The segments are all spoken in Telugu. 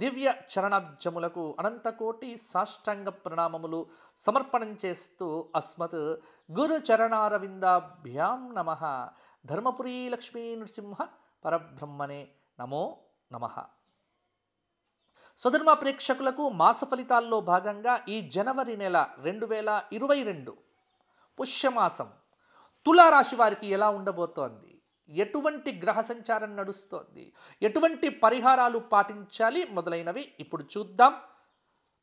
దివ్య చరణాబ్జములకు అనంతకోటి సాష్టాంగ ప్రణామములు సమర్పణం చేస్తూ అస్మత్ గురుచరణారవిందాభ్యాం నమ ధర్మపురీ లక్ష్మీ నృసింహ పరబ్రహ్మనే నమో నమ స్వధర్మ ప్రేక్షకులకు మాస ఫలితాల్లో భాగంగా ఈ జనవరి నెల రెండు వేల ఇరవై రెండు పుష్యమాసం తులారాశి వారికి ఎలా ఉండబోతోంది ఎటువంటి గ్రహ సంచారం నడుస్తోంది ఎటువంటి పరిహారాలు పాటించాలి మొదలైనవి ఇప్పుడు చూద్దాం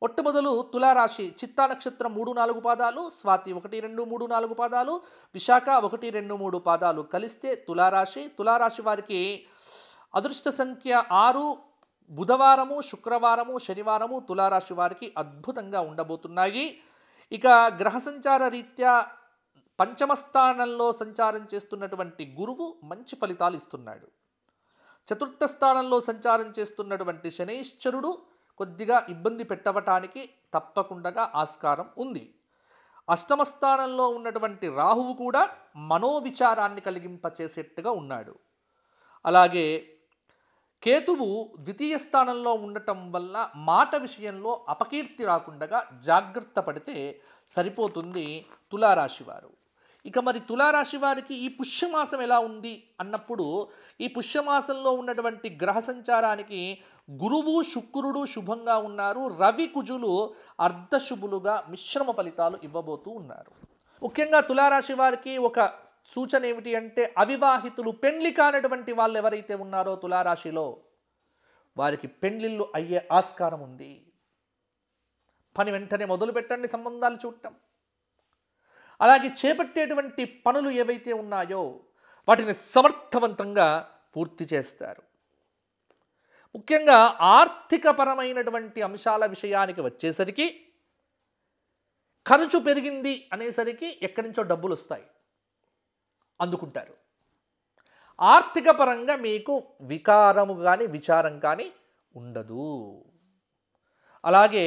మొట్టమొదలు తులారాశి చిత్తా నక్షత్రం మూడు నాలుగు పాదాలు స్వాతి ఒకటి రెండు మూడు నాలుగు పాదాలు విశాఖ ఒకటి రెండు మూడు పాదాలు కలిస్తే తులారాశి తులారాశి వారికి అదృష్ట సంఖ్య ఆరు బుధవారము శుక్రవారము శనివారము తులారాశి వారికి అద్భుతంగా ఉండబోతున్నాయి ఇక గ్రహ సంచార రీత్యా పంచమస్థానంలో సంచారం చేస్తున్నటువంటి గురువు మంచి ఫలితాలు ఇస్తున్నాడు చతుర్థ స్థానంలో సంచారం చేస్తున్నటువంటి శనైశ్వరుడు కొద్దిగా ఇబ్బంది పెట్టవటానికి తప్పకుండా ఆస్కారం ఉంది అష్టమ స్థానంలో ఉన్నటువంటి రాహువు కూడా మనోవిచారాన్ని కలిగింపచేసేట్టుగా ఉన్నాడు అలాగే కేతువు ద్వితీయ స్థానంలో ఉండటం వల్ల మాట విషయంలో అపకీర్తి రాకుండా జాగ్రత్త పడితే సరిపోతుంది తులారాశివారు ఇక మరి తులారాశి వారికి ఈ పుష్యమాసం ఎలా ఉంది అన్నప్పుడు ఈ పుష్యమాసంలో ఉన్నటువంటి గ్రహ సంచారానికి గురువు శుక్రుడు శుభంగా ఉన్నారు రవి కుజులు అర్ధశుభులుగా మిశ్రమ ఫలితాలు ఇవ్వబోతూ ఉన్నారు ముఖ్యంగా తులారాశి వారికి ఒక సూచన ఏమిటి అంటే అవివాహితులు పెండ్లి కానటువంటి వాళ్ళు ఎవరైతే ఉన్నారో తులారాశిలో వారికి పెండ్లిళ్ళు అయ్యే ఆస్కారం ఉంది పని వెంటనే మొదలు పెట్టండి సంబంధాలు చూడటం అలాగే చేపట్టేటువంటి పనులు ఏవైతే ఉన్నాయో వాటిని సమర్థవంతంగా పూర్తి చేస్తారు ముఖ్యంగా ఆర్థికపరమైనటువంటి అంశాల విషయానికి వచ్చేసరికి ఖర్చు పెరిగింది అనేసరికి ఎక్కడి నుంచో డబ్బులు వస్తాయి అందుకుంటారు ఆర్థిక పరంగా మీకు వికారము కానీ విచారం కానీ ఉండదు అలాగే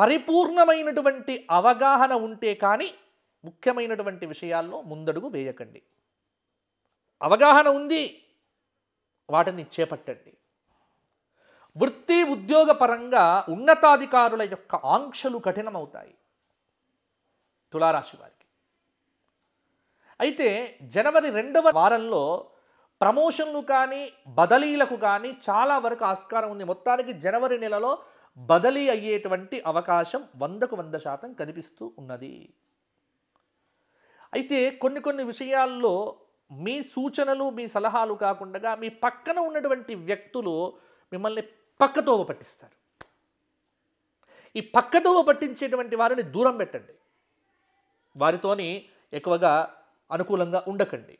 పరిపూర్ణమైనటువంటి అవగాహన ఉంటే కానీ ముఖ్యమైనటువంటి విషయాల్లో ముందడుగు వేయకండి అవగాహన ఉంది వాటిని చేపట్టండి వృత్తి ఉద్యోగపరంగా ఉన్నతాధికారుల యొక్క ఆంక్షలు కఠినమవుతాయి తులారాశి వారికి అయితే జనవరి రెండవ వారంలో ప్రమోషన్లు కానీ బదలీలకు కానీ చాలా వరకు ఆస్కారం ఉంది మొత్తానికి జనవరి నెలలో బదిలీ అయ్యేటువంటి అవకాశం వందకు వంద శాతం కనిపిస్తూ ఉన్నది అయితే కొన్ని కొన్ని విషయాల్లో మీ సూచనలు మీ సలహాలు కాకుండా మీ పక్కన ఉన్నటువంటి వ్యక్తులు మిమ్మల్ని పక్కతోవ పట్టిస్తారు ఈ పక్కతోవ పట్టించేటువంటి వారిని దూరం పెట్టండి వారితోని ఎక్కువగా అనుకూలంగా ఉండకండి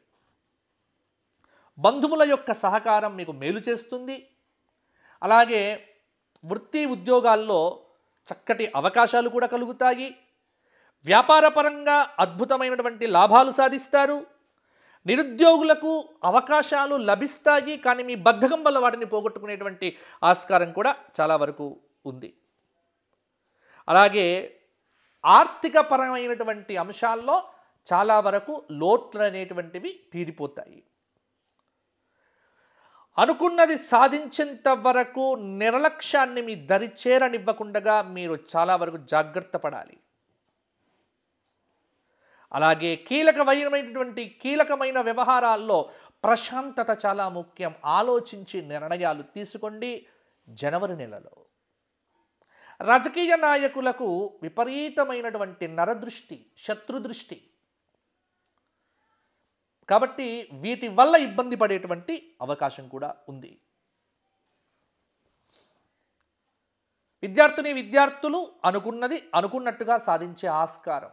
బంధువుల యొక్క సహకారం మీకు మేలు చేస్తుంది అలాగే వృత్తి ఉద్యోగాల్లో చక్కటి అవకాశాలు కూడా కలుగుతాయి వ్యాపారపరంగా అద్భుతమైనటువంటి లాభాలు సాధిస్తారు నిరుద్యోగులకు అవకాశాలు లభిస్తాయి కానీ మీ బద్ధకం వల్ల వాటిని పోగొట్టుకునేటువంటి ఆస్కారం కూడా చాలా వరకు ఉంది అలాగే ఆర్థికపరమైనటువంటి అంశాల్లో చాలా వరకు లోట్లు అనేటువంటివి తీరిపోతాయి అనుకున్నది సాధించేంత వరకు నిర్లక్ష్యాన్ని మీ దరిచేరనివ్వకుండగా మీరు చాలా వరకు జాగ్రత్త పడాలి అలాగే కీలకమైనటువంటి కీలకమైన వ్యవహారాల్లో ప్రశాంతత చాలా ముఖ్యం ఆలోచించి నిర్ణయాలు తీసుకోండి జనవరి నెలలో రాజకీయ నాయకులకు విపరీతమైనటువంటి నరదృష్టి శత్రుదృష్టి కాబట్టి వీటి వల్ల ఇబ్బంది పడేటువంటి అవకాశం కూడా ఉంది విద్యార్థిని విద్యార్థులు అనుకున్నది అనుకున్నట్టుగా సాధించే ఆస్కారం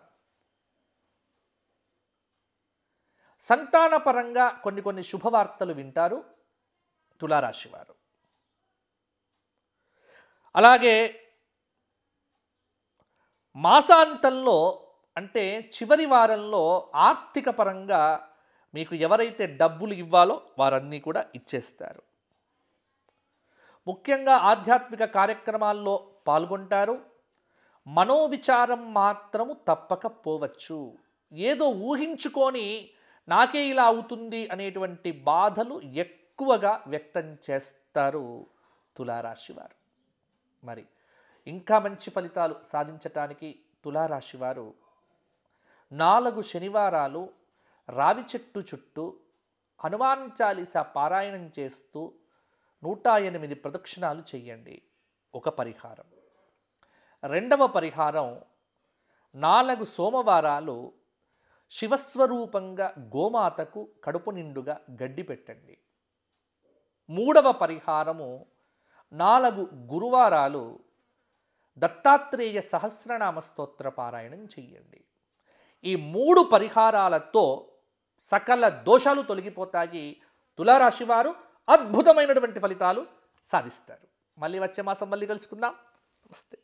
సంతానపరంగా కొన్ని కొన్ని శుభవార్తలు వింటారు తులారాశి వారు అలాగే మాసాంతంలో అంటే చివరి వారంలో ఆర్థిక పరంగా మీకు ఎవరైతే డబ్బులు ఇవ్వాలో వారన్నీ కూడా ఇచ్చేస్తారు ముఖ్యంగా ఆధ్యాత్మిక కార్యక్రమాల్లో పాల్గొంటారు మనోవిచారం మాత్రము తప్పకపోవచ్చు ఏదో ఊహించుకొని నాకే ఇలా అవుతుంది అనేటువంటి బాధలు ఎక్కువగా వ్యక్తం చేస్తారు తులారాశి వారు మరి ఇంకా మంచి ఫలితాలు సాధించటానికి తులారాశి వారు నాలుగు శనివారాలు రావి చెట్టు చుట్టూ హనుమాన్ చాలీస పారాయణం చేస్తూ నూట ఎనిమిది ప్రదక్షిణాలు చేయండి ఒక పరిహారం రెండవ పరిహారం నాలుగు సోమవారాలు శివస్వరూపంగా గోమాతకు కడుపు నిండుగా గడ్డి పెట్టండి మూడవ పరిహారము నాలుగు గురువారాలు దత్తాత్రేయ సహస్రనామ స్తోత్ర పారాయణం చెయ్యండి ఈ మూడు పరిహారాలతో సకల దోషాలు తొలగిపోతాయి తులారాశి వారు అద్భుతమైనటువంటి ఫలితాలు సాధిస్తారు మళ్ళీ వచ్చే మాసం మళ్ళీ కలుసుకుందాం నమస్తే